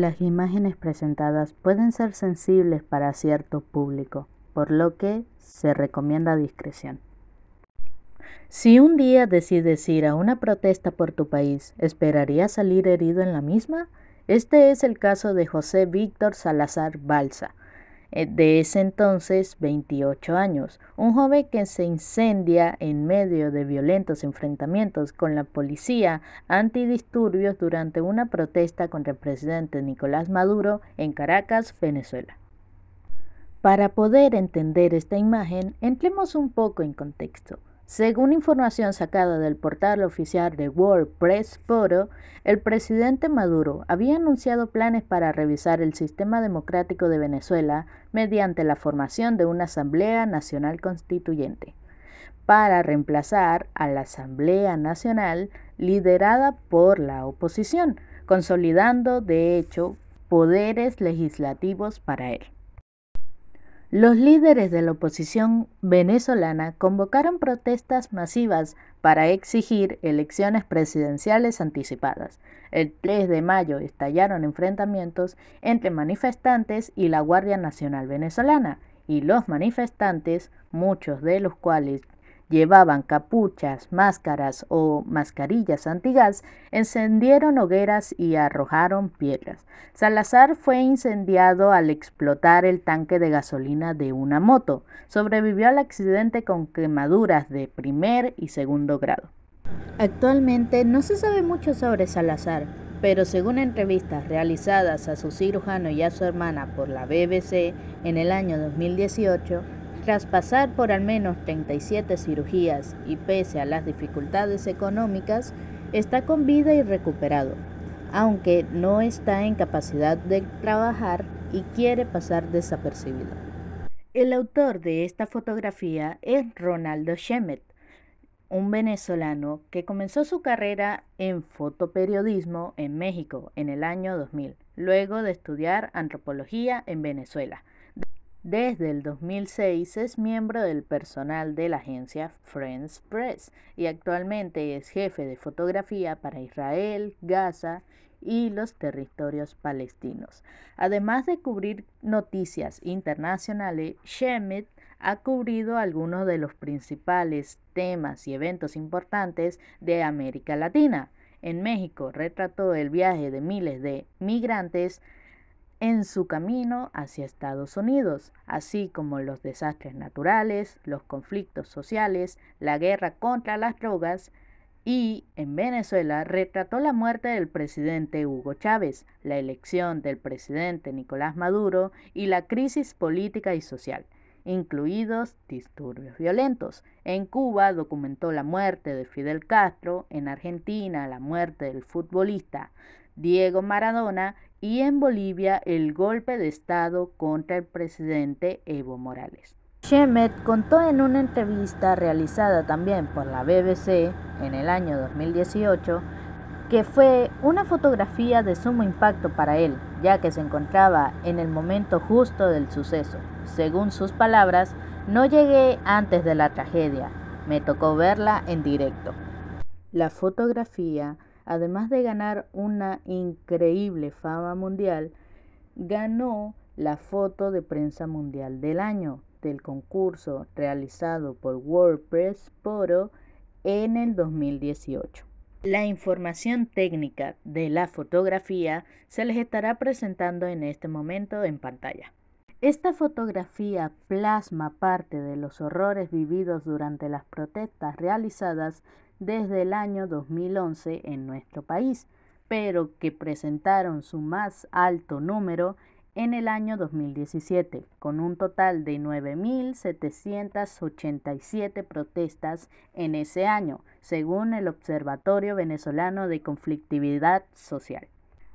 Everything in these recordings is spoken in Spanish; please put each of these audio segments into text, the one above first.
Las imágenes presentadas pueden ser sensibles para cierto público, por lo que se recomienda discreción. Si un día decides ir a una protesta por tu país, ¿esperarías salir herido en la misma? Este es el caso de José Víctor Salazar Balsa, eh, de ese entonces 28 años, un joven que se incendia en medio de violentos enfrentamientos con la policía antidisturbios durante una protesta contra el presidente Nicolás Maduro en Caracas, Venezuela. Para poder entender esta imagen, entremos un poco en contexto. Según información sacada del portal oficial de World Press Photo, el presidente Maduro había anunciado planes para revisar el sistema democrático de Venezuela mediante la formación de una Asamblea Nacional Constituyente, para reemplazar a la Asamblea Nacional liderada por la oposición, consolidando de hecho poderes legislativos para él. Los líderes de la oposición venezolana convocaron protestas masivas para exigir elecciones presidenciales anticipadas. El 3 de mayo estallaron enfrentamientos entre manifestantes y la Guardia Nacional venezolana, y los manifestantes, muchos de los cuales llevaban capuchas, máscaras o mascarillas antigas, encendieron hogueras y arrojaron piedras. Salazar fue incendiado al explotar el tanque de gasolina de una moto. Sobrevivió al accidente con quemaduras de primer y segundo grado. Actualmente no se sabe mucho sobre Salazar, pero según entrevistas realizadas a su cirujano y a su hermana por la BBC en el año 2018, tras pasar por al menos 37 cirugías y pese a las dificultades económicas, está con vida y recuperado, aunque no está en capacidad de trabajar y quiere pasar desapercibido. El autor de esta fotografía es Ronaldo Shemet, un venezolano que comenzó su carrera en fotoperiodismo en México en el año 2000, luego de estudiar antropología en Venezuela. Desde el 2006 es miembro del personal de la agencia Friends Press y actualmente es jefe de fotografía para Israel, Gaza y los territorios palestinos. Además de cubrir noticias internacionales, Shemit ha cubrido algunos de los principales temas y eventos importantes de América Latina. En México retrató el viaje de miles de migrantes en su camino hacia Estados Unidos, así como los desastres naturales, los conflictos sociales, la guerra contra las drogas, y en Venezuela retrató la muerte del presidente Hugo Chávez, la elección del presidente Nicolás Maduro y la crisis política y social, incluidos disturbios violentos. En Cuba documentó la muerte de Fidel Castro, en Argentina la muerte del futbolista Diego Maradona y en Bolivia el golpe de Estado contra el presidente Evo Morales. Shemet contó en una entrevista realizada también por la BBC en el año 2018 que fue una fotografía de sumo impacto para él, ya que se encontraba en el momento justo del suceso. Según sus palabras, no llegué antes de la tragedia, me tocó verla en directo. La fotografía Además de ganar una increíble fama mundial, ganó la foto de prensa mundial del año del concurso realizado por WordPress Poro en el 2018. La información técnica de la fotografía se les estará presentando en este momento en pantalla. Esta fotografía plasma parte de los horrores vividos durante las protestas realizadas desde el año 2011 en nuestro país, pero que presentaron su más alto número en el año 2017, con un total de 9.787 protestas en ese año, según el Observatorio Venezolano de Conflictividad Social.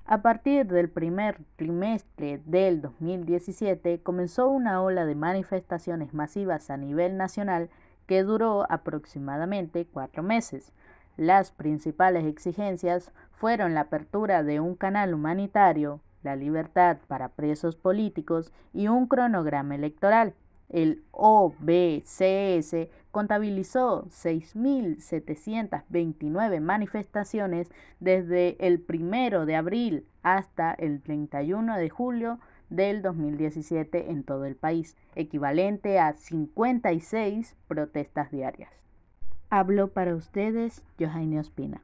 A partir del primer trimestre del 2017 comenzó una ola de manifestaciones masivas a nivel nacional que duró aproximadamente cuatro meses. Las principales exigencias fueron la apertura de un canal humanitario, la libertad para presos políticos y un cronograma electoral. El OBCS contabilizó 6.729 manifestaciones desde el 1 de abril hasta el 31 de julio del 2017 en todo el país, equivalente a 56 protestas diarias. Hablo para ustedes, Johanny Ospina.